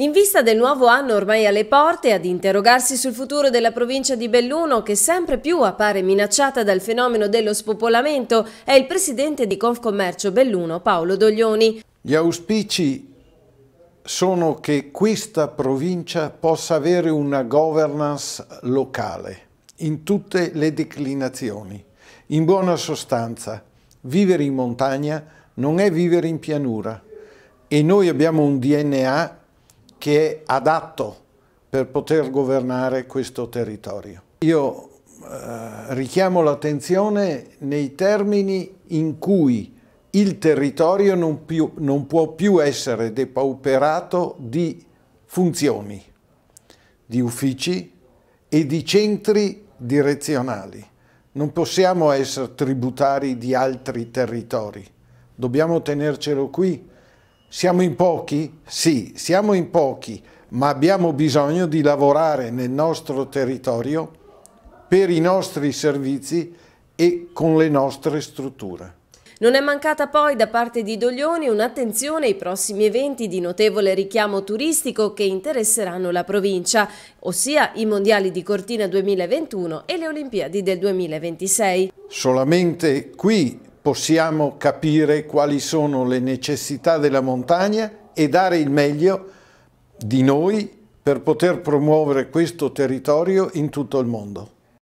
In vista del nuovo anno ormai alle porte, ad interrogarsi sul futuro della provincia di Belluno, che sempre più appare minacciata dal fenomeno dello spopolamento, è il presidente di Confcommercio Belluno, Paolo Doglioni. Gli auspici sono che questa provincia possa avere una governance locale in tutte le declinazioni. In buona sostanza, vivere in montagna non è vivere in pianura e noi abbiamo un DNA che è adatto per poter governare questo territorio. Io eh, richiamo l'attenzione nei termini in cui il territorio non, più, non può più essere depauperato di funzioni, di uffici e di centri direzionali. Non possiamo essere tributari di altri territori, dobbiamo tenercelo qui siamo in pochi? Sì, siamo in pochi, ma abbiamo bisogno di lavorare nel nostro territorio per i nostri servizi e con le nostre strutture. Non è mancata poi da parte di Doglioni un'attenzione ai prossimi eventi di notevole richiamo turistico che interesseranno la provincia, ossia i Mondiali di Cortina 2021 e le Olimpiadi del 2026. Solamente qui possiamo capire quali sono le necessità della montagna e dare il meglio di noi per poter promuovere questo territorio in tutto il mondo.